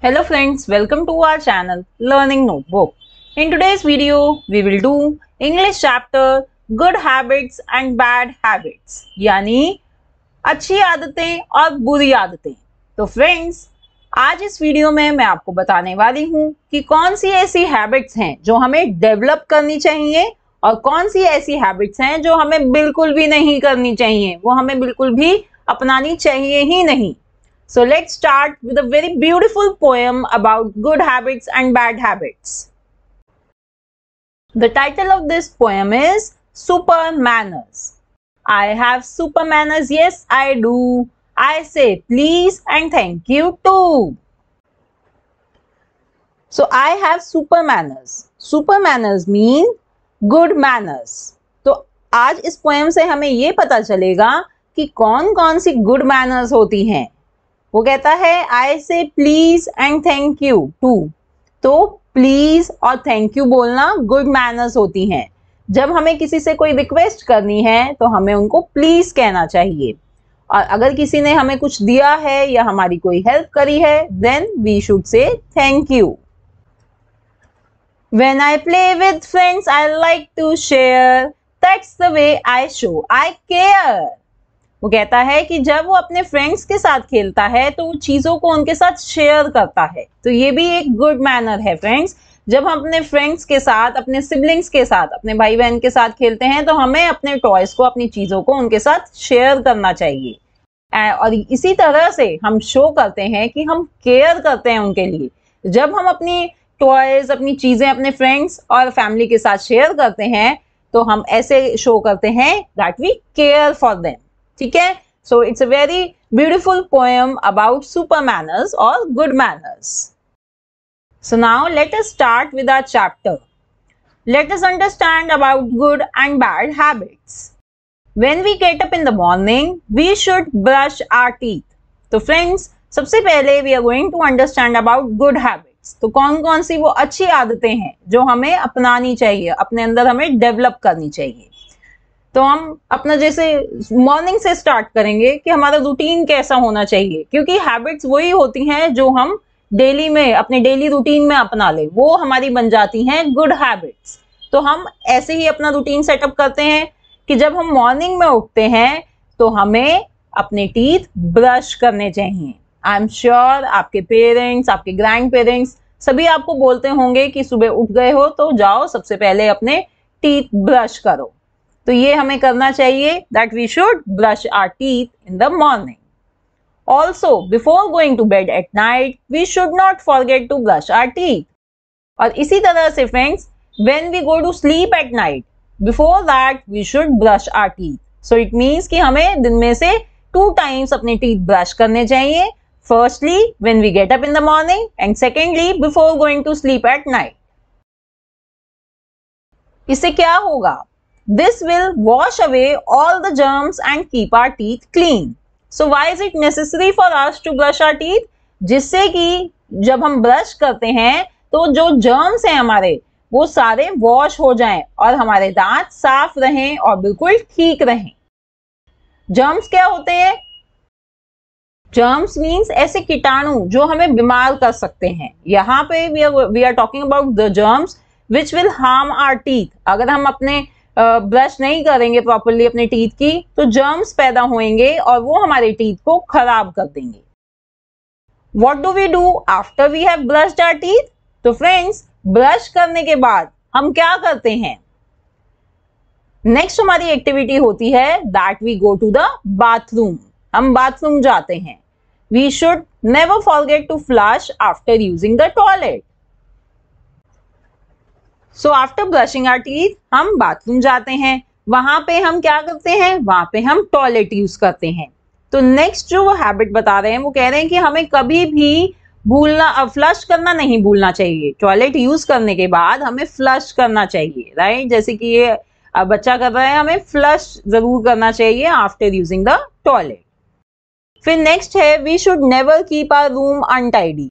Hello friends, welcome to our channel Learning Notebook. In today's video, we will do English chapter Good Habits and Bad Habits यानी अच्छी आदतें और बुरी आदतें तो फ्रेंड्स आज इस वीडियो में मैं आपको बताने वाली हूँ कि कौन सी ऐसी हैबिट्स हैं जो हमें डेवलप करनी चाहिए और कौन सी ऐसी हैबिट्स हैं जो हमें बिल्कुल भी नहीं करनी चाहिए वो हमें बिल्कुल भी अपनानी चाहिए ही नहीं So let's start with a very beautiful poem about good habits and bad habits. The title of this poem is Super Manners. I have super manners, yes I do. I say please and thank you too. So I have super manners. Super manners mean good manners to aaj is poem se hame ye pata chalega ki kaun kaun si good manners hoti hain वो कहता है I say please and thank you too तो please और thank you बोलना good manners होती हैं जब हमें किसी से कोई रिक्वेस्ट करनी है तो हमें उनको प्लीज कहना चाहिए और अगर किसी ने हमें कुछ दिया है या हमारी कोई हेल्प करी है then we should say thank you when I play with friends I like to share that's the way I show I care वो कहता है कि जब वो अपने फ्रेंड्स के साथ खेलता है तो वो चीज़ों को उनके साथ शेयर करता है तो ये भी एक गुड मैनर है फ्रेंड्स जब हम अपने फ्रेंड्स के साथ अपने सिबलिंग्स के साथ अपने भाई बहन के साथ खेलते हैं तो हमें अपने टॉयज़ को अपनी चीज़ों को उनके साथ शेयर करना चाहिए और इसी तरह से हम शो करते हैं कि हम केयर करते हैं उनके लिए जब हम अपनी टॉयज़ अपनी चीज़ें अपने फ्रेंड्स और फैमिली के साथ शेयर करते हैं तो हम ऐसे शो करते हैं that we care for them ठीक है so it's a very beautiful poem about super manners और good manners so now let us start with our chapter let us understand about good and bad habits when we get up in the morning we should brush our teeth तो friends सबसे पहले we are going to understand about good habits तो कौन कौन सी वो अच्छी आदतें हैं जो हमें अपनानी चाहिए अपने अंदर हमें डेवलप करनी चाहिए तो हम अपना जैसे मॉर्निंग से स्टार्ट करेंगे कि हमारा रूटीन कैसा होना चाहिए क्योंकि हैबिट्स वही होती हैं जो हम डेली में अपने डेली रूटीन में अपना ले वो हमारी बन जाती हैं गुड हैबिट्स तो हम ऐसे ही अपना रूटीन सेटअप करते हैं कि जब हम मॉर्निंग में उठते हैं तो हमें अपने टीथ ब्रश करने चाहिए आई एम श्योर आपके पेरेंट्स आपके ग्रैंड पेरेंट्स सभी आपको बोलते होंगे कि सुबह उठ गए हो तो जाओ सबसे पहले अपने टीथ ब्रश करो तो ये हमें करना चाहिए that we should brush our teeth in the morning also before going to bed at night we should not forget to brush our teeth और इसी तरह से friends when we go to sleep at night before that we should brush our teeth so it means कि हमें दिन में से two times अपने टीथ ब्रश करने चाहिए firstly when we get up in the morning and secondly before going to sleep at night इससे क्या होगा This will wash away all the germs and keep our teeth clean. So why is it necessary for us to brush our teeth? जिससे कि जब हम brush करते हैं तो जो जर्म्स हैं हमारे वो सारे वॉश हो जाएं और हमारे दांत साफ रहें और बिल्कुल ठीक रहें जर्म्स क्या होते हैं जर्म्स मीन्स ऐसे कीटाणु जो हमें बीमार कर सकते हैं यहाँ पे we are we are talking about the germs which will harm our teeth अगर हम अपने ब्रश नहीं करेंगे प्रॉपरली अपने टीथ की तो जर्म्स पैदा होंगे और वो हमारे टीथ को खराब कर देंगे what do we do after we have brush our teeth तो फ्रेंड्स ब्रश करने के बाद हम क्या करते हैं नेक्स्ट हमारी एक्टिविटी होती है that we go to the bathroom हम बाथरूम जाते हैं we should never forget to flush after using the toilet so after brushing our teeth हम बाथरूम जाते हैं वहां पे हम क्या करते हैं वहां पे हम टॉयलेट यूज करते हैं तो नेक्स्ट जो वो हैबिट बता रहे हैं वो कह रहे हैं कि हमें कभी भी भूलना फ्लश करना नहीं भूलना चाहिए टॉयलेट यूज करने के बाद हमें फ्लश करना चाहिए राइट जैसे कि ये बच्चा कर रहा है हमें फ्लश जरूर करना चाहिए आफ्टर यूजिंग द टॉयलेट फिर नेक्स्ट है we should never keep our room untidy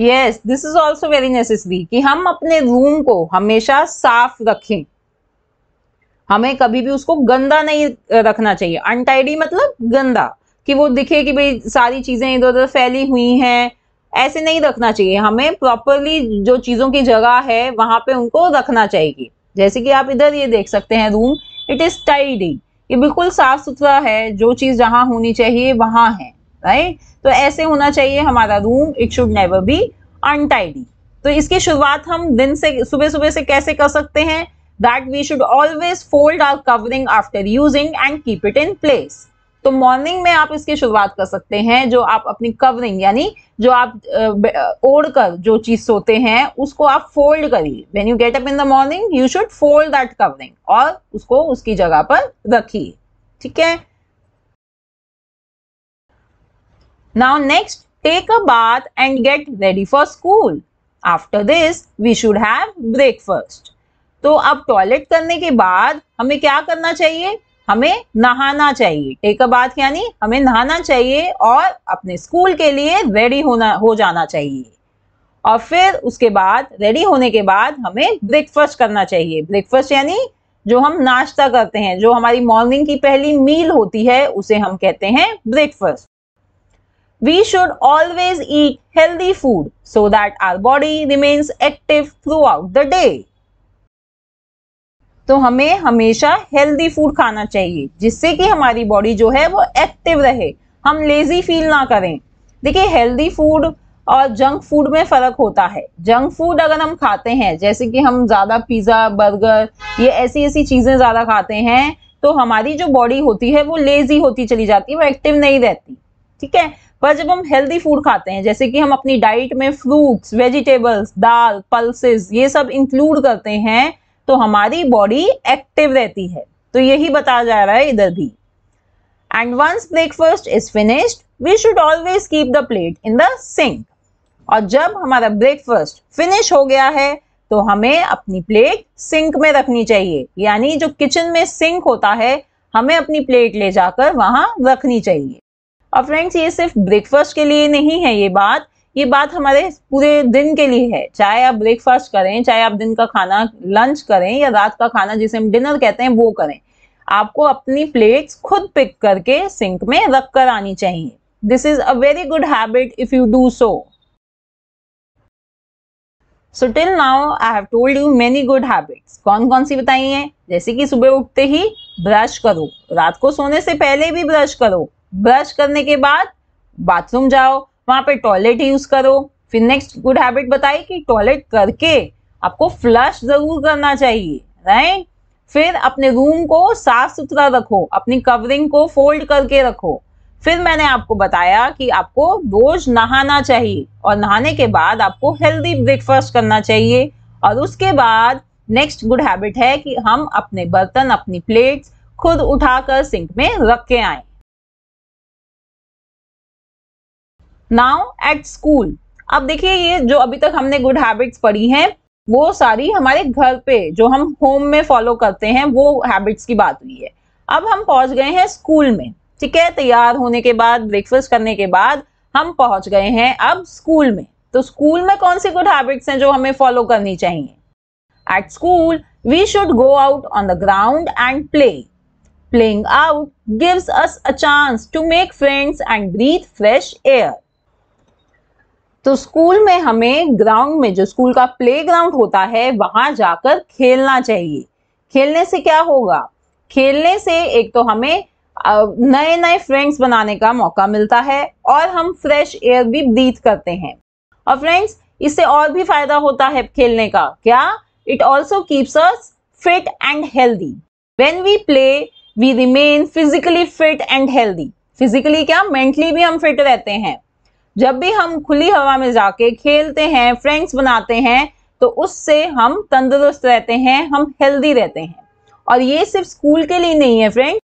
yes this is also very necessary कि हम अपने रूम को हमेशा साफ रखें हमें कभी भी उसको गंदा नहीं रखना चाहिए अनटाइडी मतलब गंदा कि वो दिखे कि भाई सारी चीज़ें इधर उधर फैली हुई हैं ऐसे नहीं रखना चाहिए हमें प्रॉपरली जो चीज़ों की जगह है वहां पे उनको रखना चाहिए जैसे कि आप इधर ये देख सकते हैं रूम इट इज़ टाइडी ये बिल्कुल साफ सुथरा है जो चीज़ जहां होनी चाहिए वहां है राइट तो ऐसे होना चाहिए हमारा room it should never be untidy तो इसकी शुरुआत हम दिन से सुबह सुबह से कैसे कर सकते हैं that we should always fold our covering after using and keep it in place तो मॉर्निंग में आप इसकी शुरुआत कर सकते हैं जो आप अपनी कवरिंग यानी जो आप ओढ़ कर जो चीज सोते हैं उसको आप फोल्ड करिए when you get up in the morning you should fold that covering और उसको उसकी जगह पर रखिए ठीक है Now next, take a bath and get ready for school. After this, we should have breakfast. तो अब टॉयलेट करने के बाद हमें क्या करना चाहिए हमें नहाना चाहिए टेक अ बात यानी हमें नहाना चाहिए और अपने स्कूल के लिए रेडी होना हो जाना चाहिए और फिर उसके बाद रेडी होने के बाद हमें ब्रेकफास्ट करना चाहिए ब्रेकफास्ट यानी जो हम नाश्ता करते हैं जो हमारी मॉर्निंग की पहली मील होती है उसे हम कहते हैं breakfast we should always eat healthy food so that our body remains active throughout the day. तो हमें हमेशा हेल्दी फूड खाना चाहिए जिससे कि हमारी बॉडी जो है वो एक्टिव रहे हम लेजी फील ना करें देखिए हेल्दी फूड और जंक फूड में फ़र्क होता है जंक फूड अगर हम खाते हैं जैसे कि हम ज़्यादा पिज़्ज़ा बर्गर ये ऐसी ऐसी चीज़ें ज़्यादा खाते हैं तो हमारी जो बॉडी होती है वो लेजी होती चली जाती है वो एक्टिव नहीं रहती ठीक है पर जब हम हेल्दी फूड खाते हैं जैसे कि हम अपनी डाइट में फ्रूट्स वेजिटेबल्स दाल पल्सेस ये सब इंक्लूड करते हैं तो हमारी बॉडी एक्टिव रहती है तो यही बताया जा रहा है इधर भी and once breakfast is finished we should always keep the plate in the sink और जब हमारा ब्रेकफास्ट फिनिश हो गया है तो हमें अपनी प्लेट सिंक में रखनी चाहिए यानी जो किचन में सिंक होता है हमें अपनी प्लेट ले जाकर वहां रखनी चाहिए और फ्रेंड्स ये सिर्फ ब्रेकफास्ट के लिए नहीं है ये बात ये बात हमारे पूरे दिन के लिए है चाहे आप ब्रेकफास्ट करें चाहे आप दिन का खाना लंच करें या रात का खाना जिसे हम डिनर कहते हैं वो करें आपको अपनी प्लेट्स खुद पिक करके सिंक में रख कर आनी चाहिए this is a very good habit if you do so so till now I have told you many good habits कौन कौन सी बताई हैं जैसे कि सुबह उठते ही ब्रश करो रात को सोने से पहले भी ब्रश करो ब्रश करने के बाद बाथरूम जाओ वहां पे टॉयलेट यूज करो फिर नेक्स्ट गुड हैबिट बताई कि टॉयलेट करके आपको फ्लश जरूर करना चाहिए राइट फिर अपने रूम को साफ सुथरा रखो अपनी कवरिंग को फोल्ड करके रखो फिर मैंने आपको बताया कि आपको रोज नहाना चाहिए और नहाने के बाद आपको हेल्दी ब्रेकफास्ट करना चाहिए और उसके बाद नेक्स्ट गुड हैबिट है कि हम अपने बर्तन अपनी प्लेट्स खुद उठाकर सिंक में रख के आए नाउ एट स्कूल अब देखिए ये जो अभी तक हमने गुड हैबिट्स पढ़ी हैं वो सारी हमारे घर पे जो हम होम में फॉलो करते हैं वो हैबिट्स की बात हुई है अब हम पहुंच गए हैं स्कूल में ठीक है तैयार होने के बाद ब्रेकफास्ट करने के बाद हम पहुंच गए हैं अब स्कूल में तो स्कूल में कौन सी गुड हैबिट्स हैं जो हमें फॉलो करनी चाहिए at school we should go out on the ground and play playing out gives us a chance to make friends and breathe fresh air तो स्कूल में हमें ग्राउंड में जो स्कूल का प्ले ग्राउंड होता है वहां जाकर खेलना चाहिए खेलने से क्या होगा खेलने से एक तो हमें नए नए फ्रेंड्स बनाने का मौका मिलता है और हम फ्रेश एयर भी ब्रीथ करते हैं और फ्रेंड्स इससे और भी फायदा होता है खेलने का क्या it also keeps us fit and healthy when we play we remain physically fit and healthy physically क्या मेंटली भी हम फिट रहते हैं जब भी हम खुली हवा में जाके खेलते हैं फ्रेंड्स बनाते हैं तो उससे हम तंदुरुस्त रहते हैं हम हेल्दी रहते हैं और ये सिर्फ स्कूल के लिए नहीं है फ्रेंड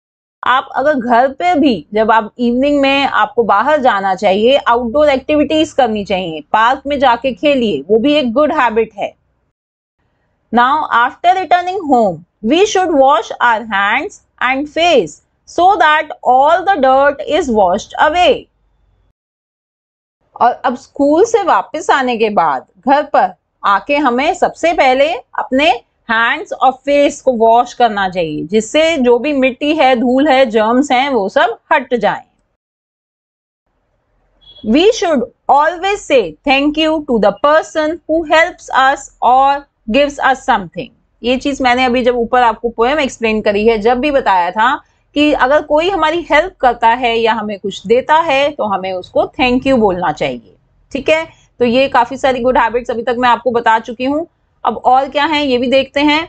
आप अगर घर पे भी जब आप इवनिंग में आपको बाहर जाना चाहिए आउटडोर एक्टिविटीज करनी चाहिए पार्क में जाके खेलिए वो भी एक गुड हैबिट है now after returning home we should wash our hands and face so that all the dirt is washed away और अब स्कूल से वापस आने के बाद घर पर आके हमें सबसे पहले अपने हैंड्स और फेस को वॉश करना चाहिए जिससे जो भी मिट्टी है धूल है जर्म्स हैं वो सब हट जाए we should always say thank you to the person who helps us और गिव्स अस समथिंग ये चीज मैंने अभी जब ऊपर आपको पोएम एक्सप्लेन करी है जब भी बताया था कि अगर कोई हमारी हेल्प करता है या हमें कुछ देता है तो हमें उसको थैंक यू बोलना चाहिए ठीक है तो ये काफ़ी सारी गुड हैबिट्स अभी तक मैं आपको बता चुकी हूँ अब और क्या है ये भी देखते हैं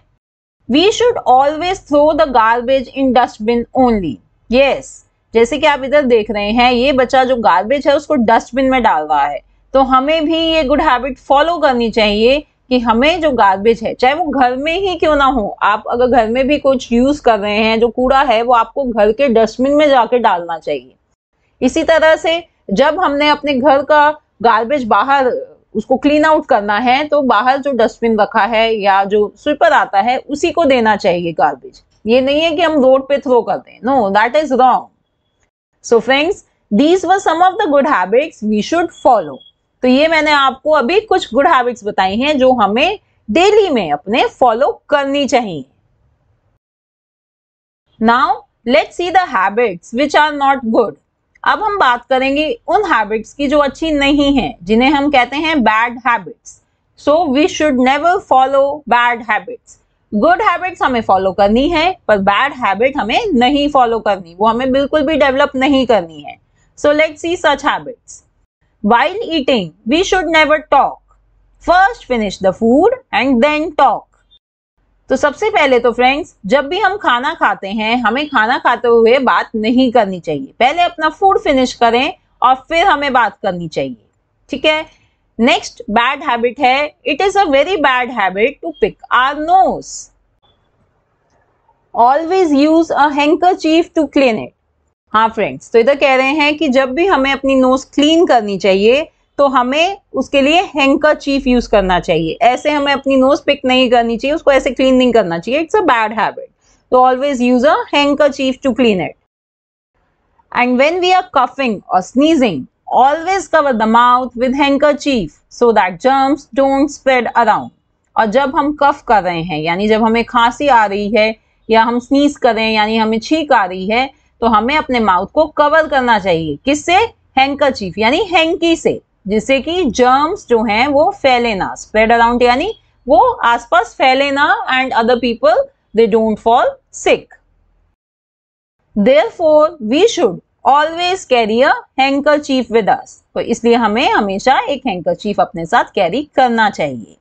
we should always throw the garbage in dustbin only yes जैसे कि आप इधर देख रहे हैं ये बच्चा जो गार्बेज है उसको डस्टबिन में डाल रहा है तो हमें भी ये गुड हैबिट फॉलो करनी चाहिए कि हमें जो गार्बेज है चाहे वो घर में ही क्यों ना हो आप अगर घर में भी कुछ यूज कर रहे हैं जो कूड़ा है वो आपको घर के डस्टबिन में जाके डालना चाहिए इसी तरह से जब हमने अपने घर का गार्बेज बाहर उसको क्लीन आउट करना है तो बाहर जो डस्टबिन रखा है या जो स्वीपर आता है उसी को देना चाहिए गार्बेज ये नहीं है कि हम रोड पे थ्रो कर दें no that is wrong so friends these were some of the good habits we should follow तो ये मैंने आपको अभी कुछ गुड हैबिट्स बताई हैं जो हमें डेली में अपने फॉलो करनी चाहिए now let's see the habits which are not good अब हम बात करेंगे उन हैबिट्स की जो अच्छी नहीं है जिन्हें हम कहते हैं bad habits so we should never follow bad habits good habits हमें फॉलो करनी है पर बैड हैबिट हमें नहीं फॉलो करनी वो हमें बिल्कुल भी डेवलप नहीं करनी है so let see such habits While eating, we should never talk. First finish the food and then talk. तो सबसे पहले तो फ्रेंड्स जब भी हम खाना खाते हैं हमें खाना खाते हुए बात नहीं करनी चाहिए पहले अपना फूड फिनिश करें और फिर हमें बात करनी चाहिए ठीक है नेक्स्ट बैड हैबिट है it is a very bad habit to pick our nose always use a hanker to clean it हाँ फ्रेंड्स तो इधर कह रहे हैं कि जब भी हमें अपनी नोज क्लीन करनी चाहिए तो हमें उसके लिए हैंकर चीफ यूज करना चाहिए ऐसे हमें अपनी नोज पिक नहीं करनी चाहिए उसको ऐसे क्लीन नहीं करना चाहिए इट्स अ बैड हैबिट तो always use a handkerchief to clean it and when we are coughing और sneezing always cover the mouth with handkerchief so that germs don't spread around और जब हम कफ कर रहे हैं यानी जब हमें खांसी आ रही है या हम स्नीज कर रहे हैं यानी हमें छींक आ रही है तो हमें अपने माउथ को कवर करना चाहिए किससे हैंकरचीफ यानी हैंकी से जिससे कि जर्म्स जो हैं वो फैले ना स्प्रेड अराउंड यानी वो आसपास फैले ना and other people they don't fall sick therefore we should always carry a handkerchief with us तो इसलिए हमें हमेशा एक हैंकर चीफ अपने साथ कैरी करना चाहिए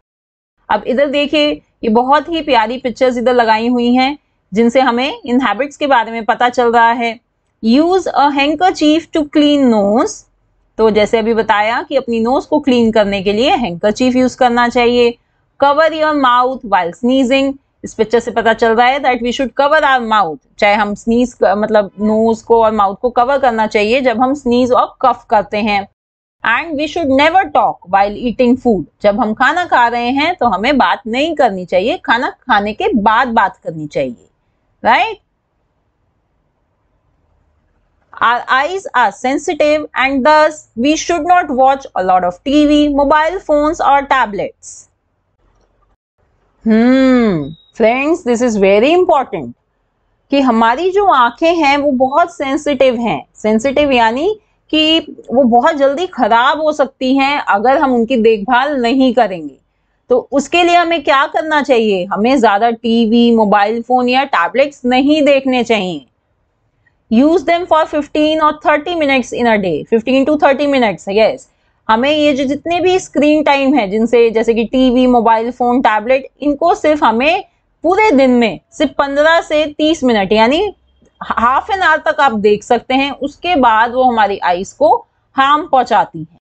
अब इधर देखिए ये बहुत ही प्यारी पिक्चर्स इधर लगाई हुई हैं जिनसे हमें इन हैबिट्स के बारे में पता चल रहा है use a handkerchief to clean nose तो जैसे अभी बताया कि अपनी नोज को क्लीन करने के लिए हैंकर चीफ यूज करना चाहिए cover your mouth while sneezing इस पिक्चर से पता चल रहा है that we should cover our mouth चाहे हम स्नीज मतलब नोज को और माउथ को कवर करना चाहिए जब हम स्नीज और कफ करते हैं and we should never talk while eating food जब हम खाना खा रहे हैं तो हमें बात नहीं करनी चाहिए खाना खाने के बाद बात करनी चाहिए right our eyes are sensitive and thus we should not watch a lot of tv mobile phones or tablets hmm friends this is very important कि हमारी जो आंखें हैं वो बहुत सेंसिटिव हैं सेंसिटिव यानी कि वो बहुत जल्दी खराब हो सकती हैं अगर हम उनकी देखभाल नहीं करेंगे तो उसके लिए हमें क्या करना चाहिए हमें ज़्यादा टीवी मोबाइल फ़ोन या टैबलेट्स नहीं देखने चाहिए यूज़ देम फॉर 15 और 30 minutes in a day 15 to 30 minutes yes हमें ये जो जितने भी स्क्रीन टाइम है जिनसे जैसे कि टीवी मोबाइल फ़ोन टैबलेट इनको सिर्फ हमें पूरे दिन में सिर्फ 15 से 30 मिनट यानी हाफ एन आवर तक आप देख सकते हैं उसके बाद वो हमारी आईज को हार्म पहुंचाती है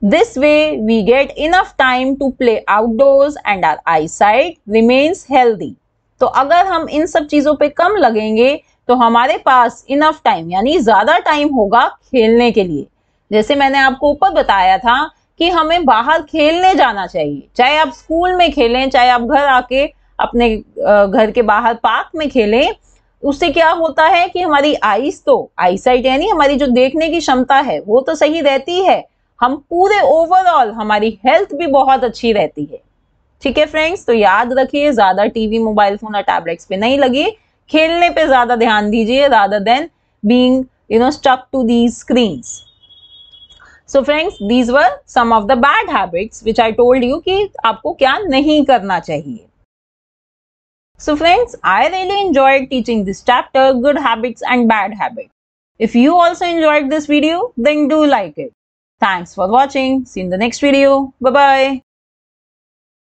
This way, we get enough time to play outdoors and our eyesight remains healthy. तो अगर हम इन सब चीज़ों पे कम लगेंगे तो हमारे पास इनफ टाइम यानी ज़्यादा टाइम होगा खेलने के लिए जैसे मैंने आपको ऊपर बताया था कि हमें बाहर खेलने जाना चाहिए चाहे आप स्कूल में खेलें चाहे आप घर आके अपने घर के बाहर पार्क में खेलें उससे क्या होता है कि हमारी आइस तो आईसाइट यानी हमारी जो देखने की क्षमता है वो तो सही रहती है हम पूरे ओवरऑल हमारी हेल्थ भी बहुत अच्छी रहती है ठीक है फ्रेंड्स तो याद रखिए ज्यादा टीवी मोबाइल फोन और टैबलेट्स पे नहीं लगी खेलने पे ज्यादा ध्यान दीजिए rather than being you know stuck to these screen so friends these were some of the bad habits which I told you कि आपको क्या नहीं करना चाहिए so friends I really enjoy teaching this chapter good habits and bad habits. If you also enjoyed this video then do like it Thanks for watching. See you in the next video. Bye-bye.